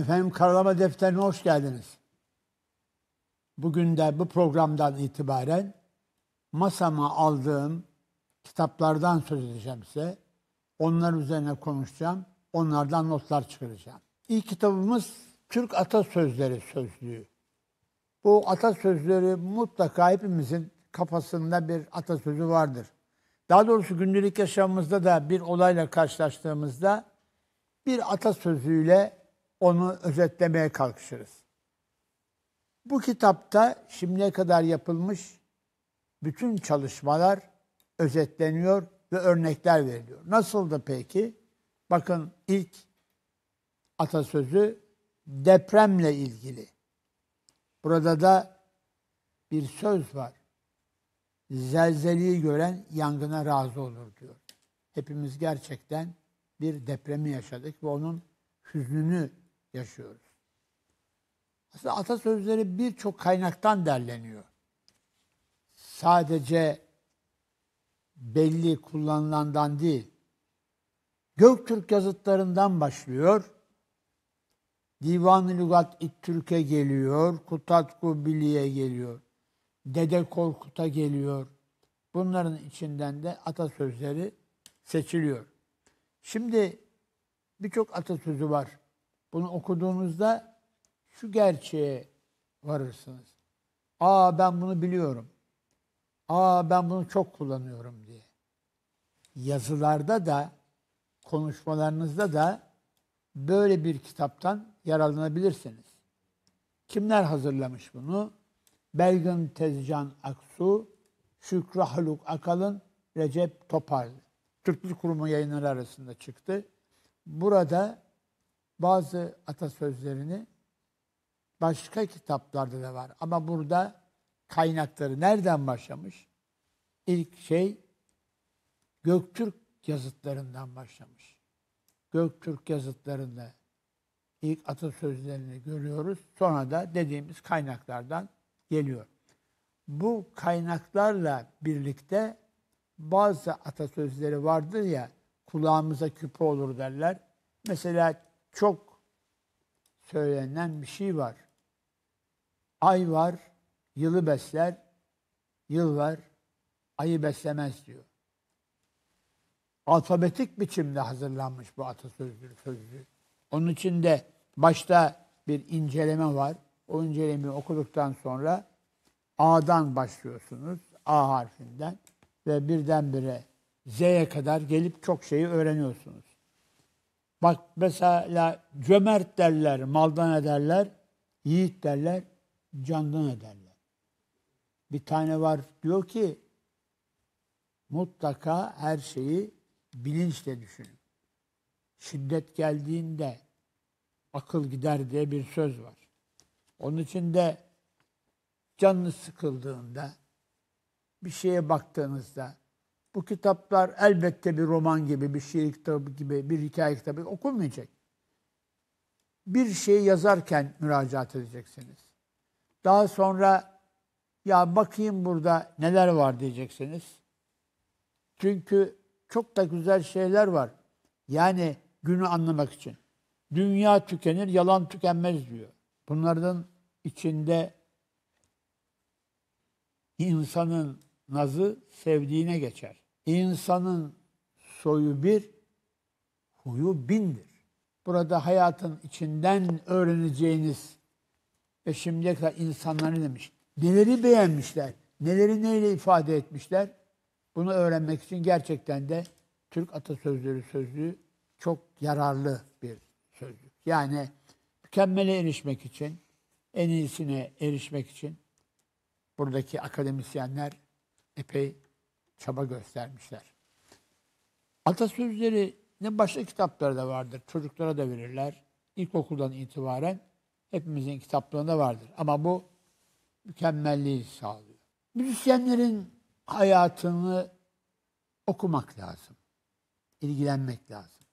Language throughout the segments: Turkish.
Efendim karalama defterine hoş geldiniz. Bugün de bu programdan itibaren masama aldığım kitaplardan söz edeceğim size. Onlar üzerine konuşacağım. Onlardan notlar çıkaracağım. İlk kitabımız Türk Atasözleri Sözlüğü. Bu atasözleri mutlaka hepimizin kafasında bir atasözü vardır. Daha doğrusu gündelik yaşamımızda da bir olayla karşılaştığımızda bir atasözüyle onu özetlemeye kalkışırız. Bu kitapta şimdiye kadar yapılmış bütün çalışmalar özetleniyor ve örnekler veriliyor. Nasıldı peki? Bakın ilk atasözü depremle ilgili. Burada da bir söz var. Zelzeleyi gören yangına razı olur diyor. Hepimiz gerçekten bir depremi yaşadık ve onun hüznünü yaşıyoruz. Aslında atasözleri birçok kaynaktan derleniyor. Sadece belli kullanılandan değil. Göktürk yazıtlarından başlıyor. Divan-ı Lugat İttürk'e geliyor, Kutat Kubili'ye geliyor, Dede Korkut'a geliyor. Bunların içinden de atasözleri seçiliyor. Şimdi birçok atasözü var. Bunu okuduğunuzda şu gerçeğe varırsınız. Aa ben bunu biliyorum. Aa ben bunu çok kullanıyorum diye. Yazılarda da konuşmalarınızda da böyle bir kitaptan yararlanabilirsiniz. Kimler hazırlamış bunu? Belgin Tezcan Aksu, Şükrü Haluk Akalın, Recep Topal. Türk Dil Kurumu yayınları arasında çıktı. Burada bazı atasözlerini başka kitaplarda da var. Ama burada kaynakları nereden başlamış? İlk şey Göktürk yazıtlarından başlamış. Göktürk yazıtlarında ilk atasözlerini görüyoruz. Sonra da dediğimiz kaynaklardan geliyor. Bu kaynaklarla birlikte bazı atasözleri vardır ya kulağımıza küpe olur derler. Mesela çok söylenen bir şey var. Ay var, yılı besler, yıl var, ayı beslemez diyor. Alfabetik biçimde hazırlanmış bu atasözü sözlüğü. Onun için de başta bir inceleme var. O incelemeyi okuduktan sonra A'dan başlıyorsunuz, A harfinden ve birdenbire Z'ye kadar gelip çok şeyi öğreniyorsunuz. Bak mesela cömert derler, maldan ederler. Yiğit derler, candan ederler. Bir tane var diyor ki mutlaka her şeyi bilinçle düşünün. Şiddet geldiğinde akıl gider diye bir söz var. Onun için de canınız sıkıldığında, bir şeye baktığınızda, bu kitaplar elbette bir roman gibi, bir şiir kitabı gibi, bir hikaye kitabı okunmayacak. Bir şey yazarken müracaat edeceksiniz. Daha sonra ya bakayım burada neler var diyeceksiniz. Çünkü çok da güzel şeyler var. Yani günü anlamak için. Dünya tükenir, yalan tükenmez diyor. Bunlardan içinde insanın nazı sevdiğine geçer. İnsanın soyu bir, huyu bindir. Burada hayatın içinden öğreneceğiniz ve şimdiye kadar insanları demiş. Neleri beğenmişler, neleri neyle ifade etmişler? Bunu öğrenmek için gerçekten de Türk atasözleri sözlüğü çok yararlı bir sözlük. Yani mükemmele erişmek için, en iyisine erişmek için buradaki akademisyenler epey çaba göstermişler. Atasözleri ne başka kitaplarda vardır. Çocuklara da verirler. İlkokuldan itibaren hepimizin kitaplarında vardır. Ama bu mükemmelliği sağlıyor. Müzisyenlerin hayatını okumak lazım. ilgilenmek lazım.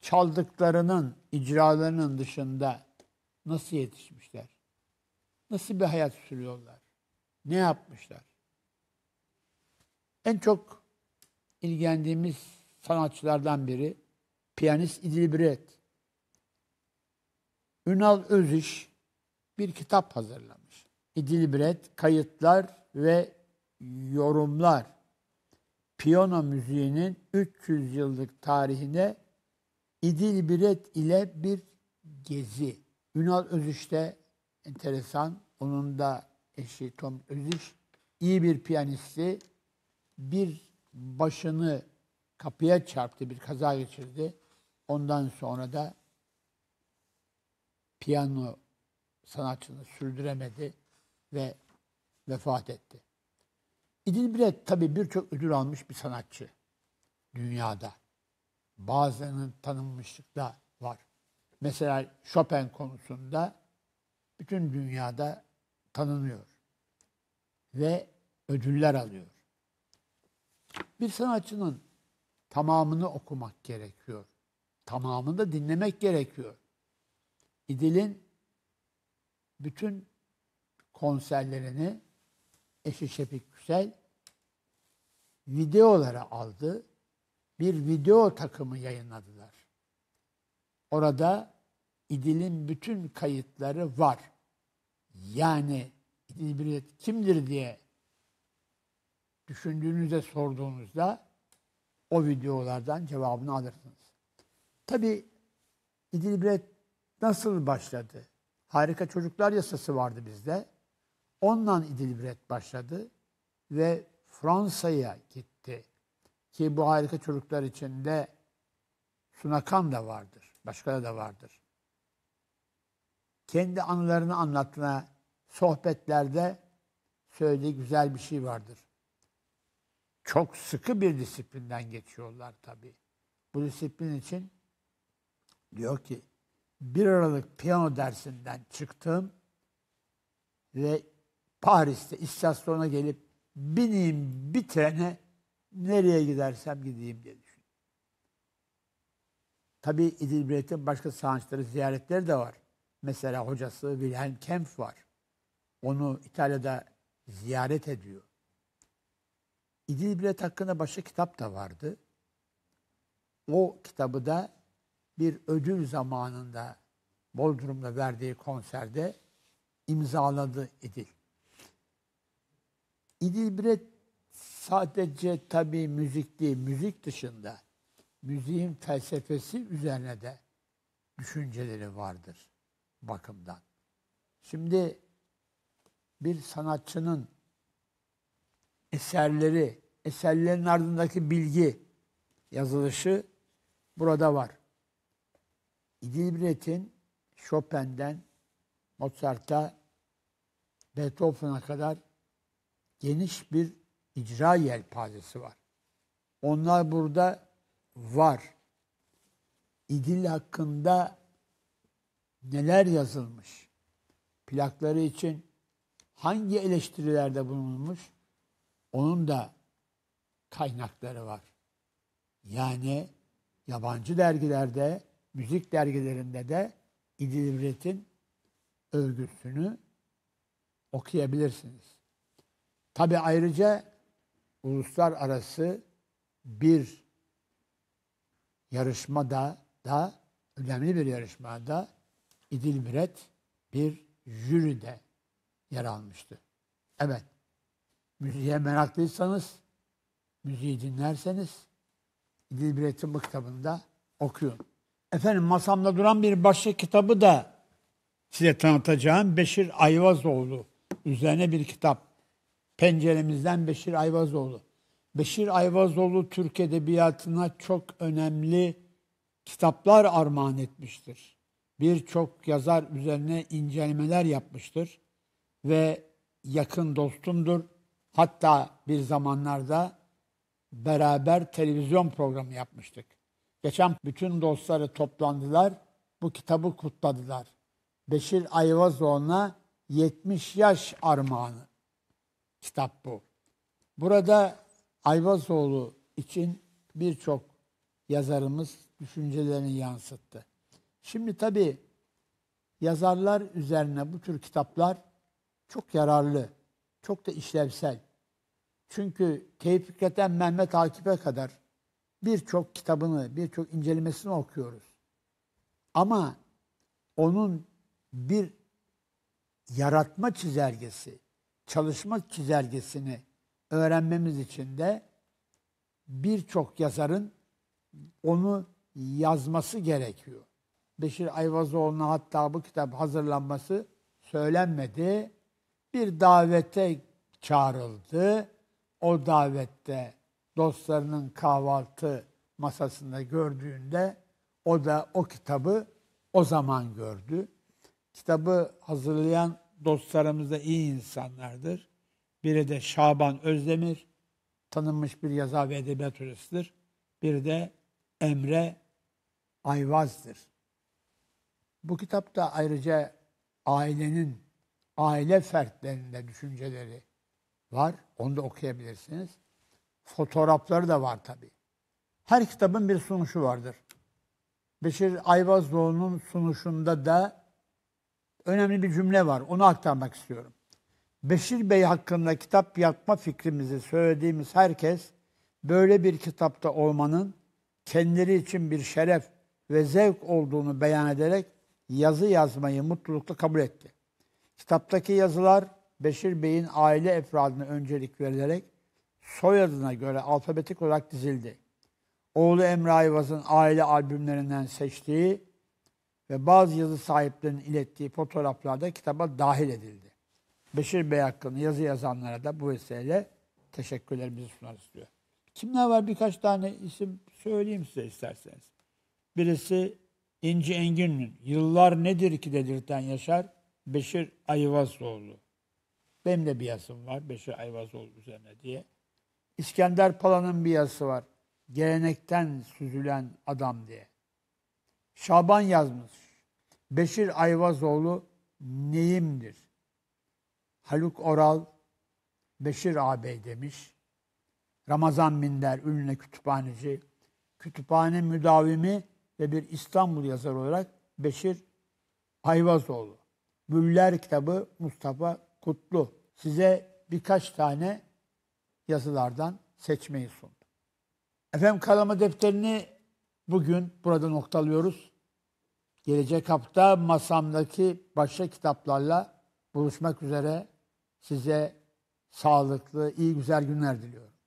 Çaldıklarının, icralarının dışında nasıl yetişmişler? Nasıl bir hayat sürüyorlar? Ne yapmışlar? En çok ilgilendiğimiz sanatçılardan biri piyanist İdil Biret. Ünal Özüş bir kitap hazırlamış. İdil Biret kayıtlar ve yorumlar. Piyano müziğinin 300 yıllık tarihine İdil Biret ile bir gezi. Ünal Özüş de enteresan. Onun da eşi Tom Özüş iyi bir piyanisti bir başını kapıya çarptı, bir kaza geçirdi. Ondan sonra da piyano sanatçını sürdüremedi ve vefat etti. İdil Biret tabii birçok ödül almış bir sanatçı dünyada. Bazılarının tanınmışlık da var. Mesela Chopin konusunda bütün dünyada tanınıyor ve ödüller alıyor. Bir sanatçının tamamını okumak gerekiyor. Tamamını da dinlemek gerekiyor. İdil'in bütün konserlerini Eşi Şefik Güzel videolara aldı. Bir video takımı yayınladılar. Orada İdil'in bütün kayıtları var. Yani İdil Bilet kimdir diye düşündüğünüzde sorduğunuzda o videolardan cevabını alırsınız. Tabi İdilibret nasıl başladı? Harika Çocuklar Yasası vardı bizde. Ondan İdilibret başladı ve Fransa'ya gitti. Ki bu harika çocuklar içinde Sunakan da vardır. Başka da vardır. Kendi anılarını anlatma sohbetlerde söylediği güzel bir şey vardır çok sıkı bir disiplinden geçiyorlar tabii. Bu disiplin için diyor ki bir Aralık piyano dersinden çıktım ve Paris'te istasyona gelip bineyim bir trene nereye gidersem gideyim diye düşündüm. Tabii İdilbret'in başka sanatçıları ziyaretleri de var. Mesela hocası Wilhelm Kempf var. Onu İtalya'da ziyaret ediyor. İdil Bilet hakkında başka kitap da vardı. O kitabı da bir ödül zamanında Bodrum'da verdiği konserde imzaladı İdil. İdil Bilet sadece tabii müzik değil, müzik dışında müziğin felsefesi üzerine de düşünceleri vardır bakımdan. Şimdi bir sanatçının eserleri, eserlerin ardındaki bilgi yazılışı burada var. İdilbret'in Chopin'den Mozart'a Beethoven'a kadar geniş bir icra yelpazesi var. Onlar burada var. İdil hakkında neler yazılmış? Plakları için hangi eleştirilerde bulunmuş? Onun da kaynakları var. Yani yabancı dergilerde, müzik dergilerinde de İdil İbret'in övgüsünü okuyabilirsiniz. Tabi ayrıca uluslararası bir yarışmada da önemli bir yarışmada İdil Miret bir jüride yer almıştı. Evet müziğe meraklıysanız, müziği dinlerseniz Dilbret'in bu kitabında okuyun. Efendim masamda duran bir başka kitabı da size tanıtacağım. Beşir Ayvazoğlu üzerine bir kitap. Penceremizden Beşir Ayvazoğlu. Beşir Ayvazoğlu Türk Edebiyatı'na çok önemli kitaplar armağan etmiştir. Birçok yazar üzerine incelemeler yapmıştır ve yakın dostumdur. Hatta bir zamanlarda beraber televizyon programı yapmıştık. Geçen bütün dostları toplandılar, bu kitabı kutladılar. Beşir Ayvazoğlu'na 70 yaş armağanı. Kitap bu. Burada Ayvazoğlu için birçok yazarımız düşüncelerini yansıttı. Şimdi tabii yazarlar üzerine bu tür kitaplar çok yararlı çok da işlevsel. Çünkü Tevfik'ten Mehmet Akif'e kadar birçok kitabını, birçok incelemesini okuyoruz. Ama onun bir yaratma çizelgesi, çalışma çizelgesini öğrenmemiz için de birçok yazarın onu yazması gerekiyor. Beşir Ayvazoğlu'na hatta bu kitap hazırlanması söylenmedi bir davete çağrıldı. O davette dostlarının kahvaltı masasında gördüğünde o da o kitabı o zaman gördü. Kitabı hazırlayan dostlarımız da iyi insanlardır. Biri de Şaban Özdemir, tanınmış bir yazar ve edebiyat hocasıdır. Biri de Emre Ayvaz'dır. Bu kitapta ayrıca ailenin aile fertlerinde düşünceleri var. Onu da okuyabilirsiniz. Fotoğrafları da var tabii. Her kitabın bir sunuşu vardır. Beşir Ayvazoğlu'nun sunuşunda da önemli bir cümle var. Onu aktarmak istiyorum. Beşir Bey hakkında kitap yapma fikrimizi söylediğimiz herkes böyle bir kitapta olmanın kendileri için bir şeref ve zevk olduğunu beyan ederek yazı yazmayı mutlulukla kabul etti. Kitaptaki yazılar Beşir Bey'in aile efradına öncelik verilerek soyadına göre alfabetik olarak dizildi. Oğlu Emre Ayvaz'ın aile albümlerinden seçtiği ve bazı yazı sahiplerinin ilettiği fotoğraflarda kitaba dahil edildi. Beşir Bey hakkında yazı yazanlara da bu vesileyle teşekkürlerimizi sunarız diyor. Kimler var birkaç tane isim söyleyeyim size isterseniz. Birisi İnci Engin'in Yıllar Nedir Ki dedirten Yaşar. Beşir Ayvazoğlu. Benim de bir yazım var Beşir Ayvazoğlu üzerine diye. İskender Pala'nın bir yazısı var. Gelenekten süzülen adam diye. Şaban yazmış. Beşir Ayvazoğlu neyimdir? Haluk Oral, Beşir ağabey demiş. Ramazan Minder, ünlü kütüphaneci, kütüphane müdavimi ve bir İstanbul yazarı olarak Beşir Ayvazoğlu. Büller kitabı Mustafa Kutlu. Size birkaç tane yazılardan seçmeyi sundum. Efendim kalama defterini bugün burada noktalıyoruz. Gelecek hafta masamdaki başka kitaplarla buluşmak üzere size sağlıklı, iyi güzel günler diliyorum.